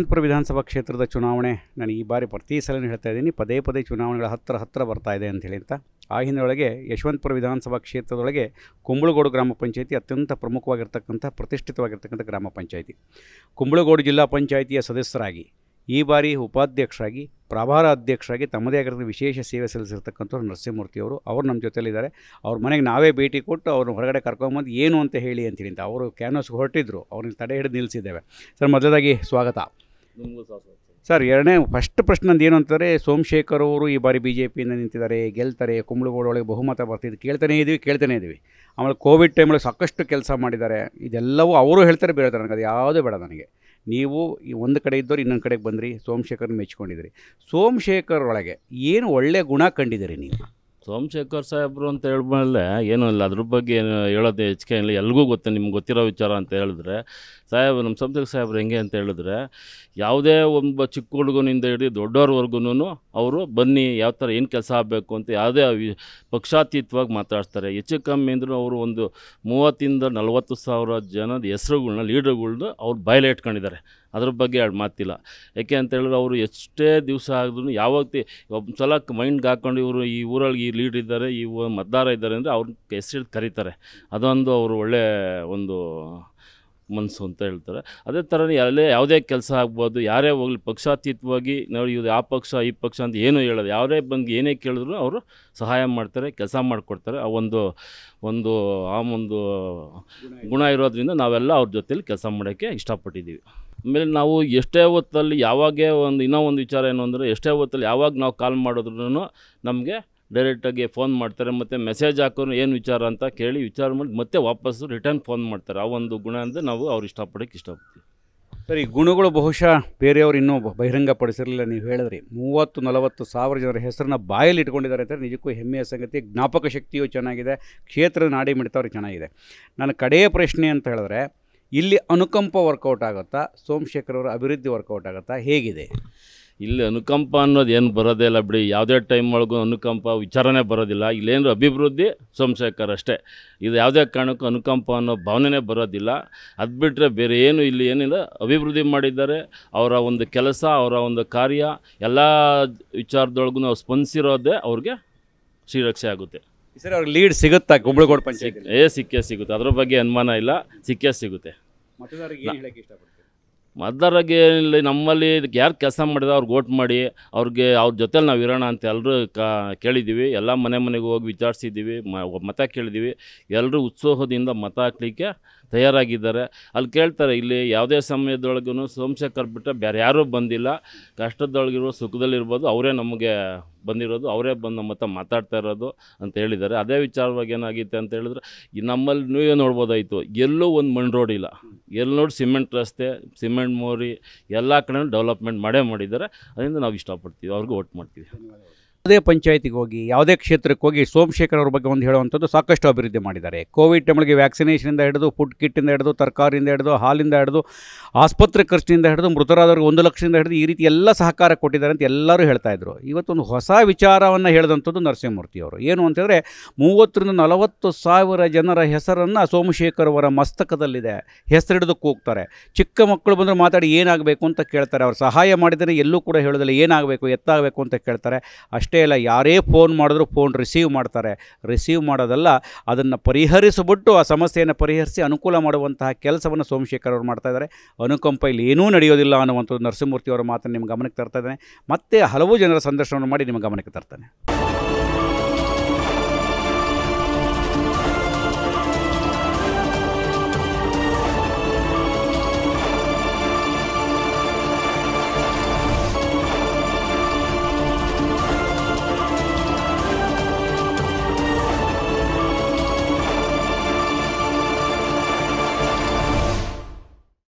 ಯಶವಂತಪುರ ವಿಧಾನಸಭಾ ಕ್ಷೇತ್ರದ ಚುನಾವಣೆ ನಾನು ಈ ಬಾರಿ ಪ್ರತಿ ಸಲನೂ ಹೇಳ್ತಾ ಇದ್ದೀನಿ ಪದೇ ಪದೇ ಚುನಾವಣೆಗಳ ಹತ್ತಿರ ಹತ್ತಿರ ಬರ್ತಾ ಇದೆ ಅಂತ ಅಂತ ಆ ಹಿಂದೆಯೊಳಗೆ ಯಶವಂತಪುರ ವಿಧಾನಸಭಾ ಕ್ಷೇತ್ರದೊಳಗೆ ಕುಂಬಳಗೋಡು ಗ್ರಾಮ ಪಂಚಾಯಿತಿ ಅತ್ಯಂತ ಪ್ರಮುಖವಾಗಿರ್ತಕ್ಕಂಥ ಪ್ರತಿಷ್ಠಿತವಾಗಿರ್ತಕ್ಕಂಥ ಗ್ರಾಮ ಪಂಚಾಯಿತಿ ಕುಂಬಳಗೋಡು ಜಿಲ್ಲಾ ಪಂಚಾಯಿತಿಯ ಸದಸ್ಯರಾಗಿ ಈ ಬಾರಿ ಉಪಾಧ್ಯಕ್ಷರಾಗಿ ಪ್ರಭಾರ ಅಧ್ಯಕ್ಷರಾಗಿ ತಮ್ಮದೇ ಆಗಿರೋ ವಿಶೇಷ ಸೇವೆ ಸಲ್ಲಿಸಿರ್ತಕ್ಕಂಥವ್ರು ನರಸಿಂಹಮೂರ್ತಿಯವರು ಅವರು ನಮ್ಮ ಜೊತೆಯಲ್ಲಿದ್ದಾರೆ ಅವ್ರ ಮನೆಗೆ ನಾವೇ ಭೇಟಿ ಕೊಟ್ಟು ಅವ್ರನ್ನ ಹೊರಗಡೆ ಕರ್ಕೊಂಬಂದು ಏನು ಅಂತ ಹೇಳಿ ಅಂತ ಅವರು ಕ್ಯಾನ್ವಸ್ಗೆ ಹೊರಟಿದ್ರು ಅವ್ರನ್ನ ತಡೆ ಹಿಡಿದು ನಿಲ್ಲಿಸಿದ್ದೇವೆ ಸರ್ ಮೊದಲಾಗಿ ಸ್ವಾಗತ ಸರ್ ಎರಡನೇ ಫಸ್ಟ್ ಪ್ರಶ್ನೆ ಏನು ಅಂತಂದರೆ ಸೋಮಶೇಖರ್ ಅವರು ಈ ಬಾರಿ ಬಿ ಜೆ ಪಿಯಿಂದ ನಿಂತಿದ್ದಾರೆ ಗೆಲ್ತಾರೆ ಕುಂಬಳಗೋಡೊಳಗೆ ಬಹುಮತ ಬರ್ತಿದ್ದು ಕೇಳ್ತಾನೇ ಇದ್ದೀವಿ ಕೇಳ್ತಾನೇ ಇದ್ದೀವಿ ಆಮೇಲೆ ಕೋವಿಡ್ ಟೈಮಲ್ಲಿ ಸಾಕಷ್ಟು ಕೆಲಸ ಮಾಡಿದ್ದಾರೆ ಇದೆಲ್ಲವೂ ಅವರು ಹೇಳ್ತಾರೆ ಬೇಡ ನನಗೆ ಅದು ಯಾವುದೂ ಬೇಡ ನನಗೆ ನೀವು ಈ ಒಂದು ಕಡೆ ಇದ್ದವ್ರು ಇನ್ನೊಂದು ಕಡೆಗೆ ಬಂದ್ರಿ ಸೋಮಶೇಖರ್ನ ಮೆಚ್ಕೊಂಡಿದ್ದೀರಿ ಸೋಮಶೇಖರ್ ಒಳಗೆ ಏನು ಒಳ್ಳೆಯ ಗುಣ ಕಂಡಿದ್ದೀರಿ ನೀವು ಸೋಮಶೇಖರ್ ಸಾಹೇಬ್ರು ಅಂತ ಮೇಲೆ ಏನೂ ಇಲ್ಲ ಅದ್ರ ಬಗ್ಗೆ ಏನು ಹೇಳೋದು ಹೆಚ್ಚಿಗೆ ಇಲ್ಲ ಎಲ್ಗೂ ಗೊತ್ತೆ ನಿಮ್ಗೆ ಗೊತ್ತಿರೋ ವಿಚಾರ ಅಂತ ಹೇಳಿದ್ರೆ ಸಾಹೇಬ್ ನಮ್ಮ ಸೋಮಶೇಖರ್ ಸಾಹೇಬ್ರು ಹೆಂಗೆ ಅಂತ ಹೇಳಿದ್ರೆ ಯಾವುದೇ ಒಬ್ಬ ಚಿಕ್ಕ ಹುಡುಗನಿಂದ ಹಿಡಿದು ದೊಡ್ಡವ್ರವರೆಗೂ ಅವರು ಬನ್ನಿ ಯಾವ ಥರ ಏನು ಕೆಲಸ ಆಗಬೇಕು ಅಂತ ಯಾವುದೇ ಪಕ್ಷಾತೀತವಾಗಿ ಮಾತಾಡ್ತಾರೆ ಹೆಚ್ಚು ಕಮ್ಮಿ ಅಂದರೂ ಅವರು ಒಂದು ಮೂವತ್ತಿಂದ ನಲವತ್ತು ಸಾವಿರ ಜನದ ಹೆಸರುಗಳನ್ನ ಲೀಡ್ರ್ಗಳನ್ನ ಅವ್ರು ಬಯಲು ಇಟ್ಕೊಂಡಿದ್ದಾರೆ ಅದ್ರ ಬಗ್ಗೆ ಎರಡು ಮಾತಿಲ್ಲ ಯಾಕೆ ಅಂತ ಹೇಳಿದ್ರೆ ಅವರು ಎಷ್ಟೇ ದಿವಸ ಆದ್ರೂ ಯಾವಾಗ ಒಬ್ಬ ಸಲ ಮೈಂಡ್ಗೆ ಹಾಕ್ಕೊಂಡು ಇವರು ಈ ಊರಲ್ಲಿ ಈ ಲೀಡ್ ಇದ್ದಾರೆ ಈ ಮತದಾರ ಇದ್ದಾರೆ ಅಂದರೆ ಅವ್ರನ್ನ ಹೆಸರಿಟ್ಟು ಕರೀತಾರೆ ಅದೊಂದು ಅವರು ಒಳ್ಳೆ ಒಂದು ಮನಸ್ಸು ಅಂತ ಹೇಳ್ತಾರೆ ಅದೇ ಥರ ಅಲ್ಲೇ ಯಾವುದೇ ಕೆಲಸ ಆಗ್ಬೋದು ಯಾರೇ ಹೋಗಲಿ ಪಕ್ಷಾತೀತವಾಗಿ ನೋಡಿ ಇದು ಆ ಪಕ್ಷ ಈ ಪಕ್ಷ ಅಂತ ಏನೂ ಹೇಳೋದು ಯಾರೇ ಬಂದು ಏನೇ ಕೇಳಿದ್ರು ಅವರು ಸಹಾಯ ಮಾಡ್ತಾರೆ ಕೆಲಸ ಮಾಡಿಕೊಡ್ತಾರೆ ಆ ಒಂದು ಒಂದು ಆ ಒಂದು ಗುಣ ಇರೋದ್ರಿಂದ ನಾವೆಲ್ಲ ಅವ್ರ ಜೊತೇಲಿ ಕೆಲಸ ಮಾಡೋಕ್ಕೆ ಇಷ್ಟಪಟ್ಟಿದ್ದೀವಿ ಆಮೇಲೆ ನಾವು ಎಷ್ಟೇ ಹೊತ್ತಲ್ಲಿ ಯಾವಾಗೇ ಒಂದು ಇನ್ನೂ ಒಂದು ವಿಚಾರ ಏನು ಅಂದರೆ ಎಷ್ಟೇ ಹೊತ್ತಲ್ಲಿ ಯಾವಾಗ ನಾವು ಕಾಲ್ ಮಾಡಿದ್ರು ನಮಗೆ ಡೈರೆಕ್ಟಾಗಿ ಫೋನ್ ಮಾಡ್ತಾರೆ ಮತ್ತು ಮೆಸೇಜ್ ಹಾಕೋರು ಏನು ವಿಚಾರ ಅಂತ ಕೇಳಿ ವಿಚಾರ ಮಾಡಿ ಮತ್ತೆ ವಾಪಸ್ಸು ರಿಟರ್ನ್ ಫೋನ್ ಮಾಡ್ತಾರೆ ಆ ಒಂದು ಗುಣ ಅಂದರೆ ನಾವು ಅವ್ರು ಇಷ್ಟಪಡೋಕ್ಕೆ ಇಷ್ಟಪಡ್ತೀವಿ ಸರಿ ಗುಣಗಳು ಬಹುಶಃ ಬೇರೆಯವರು ಇನ್ನೂ ಬಹಿರಂಗಪಡಿಸಿರಲಿಲ್ಲ ನೀವು ಹೇಳಿದ್ರಿ ಮೂವತ್ತು ನಲವತ್ತು ಸಾವಿರ ಜನರ ಹೆಸರನ್ನ ಬಾಯಲ್ಲಿ ಇಟ್ಕೊಂಡಿದ್ದಾರೆ ಅಂದರೆ ನಿಜಕ್ಕೂ ಹೆಮ್ಮೆಯ ಸಂಗತಿ ಜ್ಞಾಪಕ ಶಕ್ತಿಯೂ ಚೆನ್ನಾಗಿದೆ ಕ್ಷೇತ್ರದ ನಾಡಿ ಮಿಡಿತವ್ರಿಗೆ ಚೆನ್ನಾಗಿದೆ ನನ್ನ ಕಡೆಯ ಪ್ರಶ್ನೆ ಅಂತ ಹೇಳಿದ್ರೆ ಇಲ್ಲಿ ಅನುಕಂಪ ವರ್ಕೌಟ್ ಆಗುತ್ತಾ ಸೋಮಶೇಖರ್ ಅವರ ಅಭಿವೃದ್ಧಿ ವರ್ಕೌಟ್ ಆಗುತ್ತಾ ಹೇಗಿದೆ ಇಲ್ಲಿ ಅನುಕಂಪ ಅನ್ನೋದು ಏನು ಬರೋದೇ ಇಲ್ಲ ಬಿಡಿ ಯಾವುದೇ ಟೈಮ್ ಒಳಗೂ ಅನುಕಂಪ ವಿಚಾರನೇ ಬರೋದಿಲ್ಲ ಇಲ್ಲೇನು ಅಭಿವೃದ್ಧಿ ಸೋಮಶೇಖರ್ ಅಷ್ಟೇ ಇದು ಯಾವುದೇ ಕಾರಣಕ್ಕೂ ಅನುಕಂಪ ಅನ್ನೋ ಭಾವನೆನೇ ಬರೋದಿಲ್ಲ ಅದು ಬಿಟ್ಟರೆ ಬೇರೆ ಏನು ಇಲ್ಲಿ ಏನಿಲ್ಲ ಅಭಿವೃದ್ಧಿ ಮಾಡಿದ್ದಾರೆ ಅವರ ಒಂದು ಕೆಲಸ ಅವರ ಒಂದು ಕಾರ್ಯ ಎಲ್ಲ ವಿಚಾರದೊಳಗೂ ನಾವು ಸ್ಪಂದಿಸಿರೋದೇ ಅವ್ರಿಗೆ ಶ್ರೀರಕ್ಷೆ ಆಗುತ್ತೆ ಸರ್ ಅವ್ರಿಗೆ ಲೀಡ್ ಸಿಗುತ್ತಾ ಗುಬ್ಳಗೋಡ್ ಪಂಚಾಯತ್ ಏ ಸಿಕ್ಕೇ ಸಿಗುತ್ತೆ ಅದ್ರ ಬಗ್ಗೆ ಅನುಮಾನ ಇಲ್ಲ ಸಿಕ್ಕೇ ಸಿಗುತ್ತೆ ಮತದಾರರಿಗೆ ಏನಿಲ್ಲ ನಮ್ಮಲ್ಲಿ ಯಾರು ಕೆಲಸ ಮಾಡಿದ ಅವ್ರಿಗೆ ಓಟ್ ಮಾಡಿ ಅವ್ರಿಗೆ ಅವ್ರ ಜೊತೆಲಿ ನಾವು ಇರೋಣ ಅಂತ ಎಲ್ಲರೂ ಕಾ ಕೇಳಿದ್ದೀವಿ ಎಲ್ಲ ಮನೆ ಮನೆಗೆ ಹೋಗಿ ವಿಚಾರಿಸಿದ್ದೀವಿ ಮತ ಕೇಳಿದ್ದೀವಿ ಎಲ್ಲರೂ ಉತ್ಸಾಹದಿಂದ ಮತ ಹಾಕ್ಲಿಕ್ಕೆ ತಯಾರಾಗಿದ್ದಾರೆ ಅಲ್ಲಿ ಕೇಳ್ತಾರೆ ಇಲ್ಲಿ ಯಾವುದೇ ಸಮಯದೊಳಗೂ ಸೋಮಶೇಖರ್ ಬಿಟ್ಟರೆ ಬೇರೆ ಯಾರೂ ಬಂದಿಲ್ಲ ಕಷ್ಟದೊಳಗಿರೋ ಸುಖದಲ್ಲಿರ್ಬೋದು ಅವರೇ ನಮಗೆ ಬಂದಿರೋದು ಅವರೇ ಬಂದು ನಮ್ಮ ಹತ್ರ ಮಾತಾಡ್ತಾ ಇರೋದು ಅಂತ ಹೇಳಿದ್ದಾರೆ ಅದೇ ವಿಚಾರವಾಗಿ ಏನಾಗಿತ್ತು ಅಂತ ಹೇಳಿದ್ರೆ ನಮ್ಮಲ್ಲಿ ನೀವೇ ನೋಡ್ಬೋದಾಯಿತು ಎಲ್ಲೂ ಒಂದು ಮಣ್ಣು ರೋಡ್ ಇಲ್ಲ ಎಲ್ಲಿ ನೋಡಿ ಸಿಮೆಂಟ್ ರಸ್ತೆ ಸಿಮೆಂಟ್ ಮೋರಿ ಎಲ್ಲ ಕಡೆ ಡೆವಲಪ್ಮೆಂಟ್ ಮಾಡೇ ಮಾಡಿದ್ದಾರೆ ಅದರಿಂದ ನಾವು ಇಷ್ಟಪಡ್ತೀವಿ ಅವ್ರಿಗೂ ಓಟ್ ಮಾಡ್ತೀವಿ ಯಾವುದೇ ಪಂಚಾಯತಿಗೆ ಹೋಗಿ ಯಾವುದೇ ಕ್ಷೇತ್ರಕ್ಕೆ ಹೋಗಿ ಸೋಮಶೇಖರ್ ಅವ್ರ ಬಗ್ಗೆ ಒಂದು ಹೇಳುವಂಥದ್ದು ಸಾಕಷ್ಟು ಅಭಿವೃದ್ಧಿ ಮಾಡಿದ್ದಾರೆ ಕೋವಿಡ್ ಟೈಮ್ಗೆ ವ್ಯಾಕ್ಸಿನೇಷನಿಂದ ಹಿಡಿದು ಫುಡ್ ಕಿಟ್ಟಿಂದ ಹಿಡಿದು ತರಕಾರಿಯಿಂದ ಹಿಡಿದು ಹಾಲಿಂದ ಹಿಡಿದು ಆಸ್ಪತ್ರೆ ಖರ್ಚಿನಿಂದ ಹಿಡಿದು ಮೃತರಾದವ್ರಿಗೆ ಒಂದು ಲಕ್ಷದಿಂದ ಹಿಡಿದು ಈ ರೀತಿ ಎಲ್ಲ ಸಹಕಾರ ಕೊಟ್ಟಿದ್ದಾರೆ ಅಂತ ಎಲ್ಲರೂ ಹೇಳ್ತಾ ಇದ್ರು ಇವತ್ತೊಂದು ಹೊಸ ವಿಚಾರವನ್ನು ಹೇಳಿದಂಥದ್ದು ಅವರು ಏನು ಅಂತಂದರೆ ಮೂವತ್ತರಿಂದ ನಲವತ್ತು ಸಾವಿರ ಜನರ ಹೆಸರನ್ನು ಸೋಮಶೇಖರ್ ಅವರ ಮಸ್ತಕದಲ್ಲಿದೆ ಹಿಡಿದಕ್ಕೆ ಹೋಗ್ತಾರೆ ಚಿಕ್ಕ ಮಕ್ಕಳು ಬಂದರೆ ಮಾತಾಡಿ ಏನಾಗಬೇಕು ಅಂತ ಕೇಳ್ತಾರೆ ಅವರು ಸಹಾಯ ಮಾಡಿದರೆ ಎಲ್ಲೂ ಕೂಡ ಹೇಳೋದಿಲ್ಲ ಏನಾಗಬೇಕು ಎತ್ತಾಗಬೇಕು ಅಂತ ಕೇಳ್ತಾರೆ ಅಷ್ಟು ಅಷ್ಟೇ ಇಲ್ಲ ಯಾರೇ ಫೋನ್ ಮಾಡಿದ್ರು ಫೋನ್ ರಿಸೀವ್ ಮಾಡ್ತಾರೆ ರಿಸೀವ್ ಮಾಡೋದಲ್ಲ ಅದನ್ನು ಪರಿಹರಿಸಿಬಿಟ್ಟು ಆ ಸಮಸ್ಯೆಯನ್ನು ಪರಿಹರಿಸಿ ಅನುಕೂಲ ಮಾಡುವಂತಹ ಕೆಲಸವನ್ನು ಸೋಮಶೇಖರ್ ಅವರು ಮಾಡ್ತಾ ಇದ್ದಾರೆ ಅನುಕಂಪ ಇಲ್ಲಿ ಏನೂ ನಡೆಯೋದಿಲ್ಲ ಅನ್ನುವಂಥದ್ದು ನರಸಿಂಹಮೂರ್ತಿ ಅವರ ಮಾತನ್ನು ನಿಮ್ಮ ಗಮನಕ್ಕೆ ತರ್ತಾ ಇದ್ದಾನೆ ಮತ್ತೆ ಹಲವು ಜನರ ಸಂದರ್ಶನವನ್ನು ಮಾಡಿ ನಿಮ್ಮ ಗಮನಕ್ಕೆ ತರ್ತಾನೆ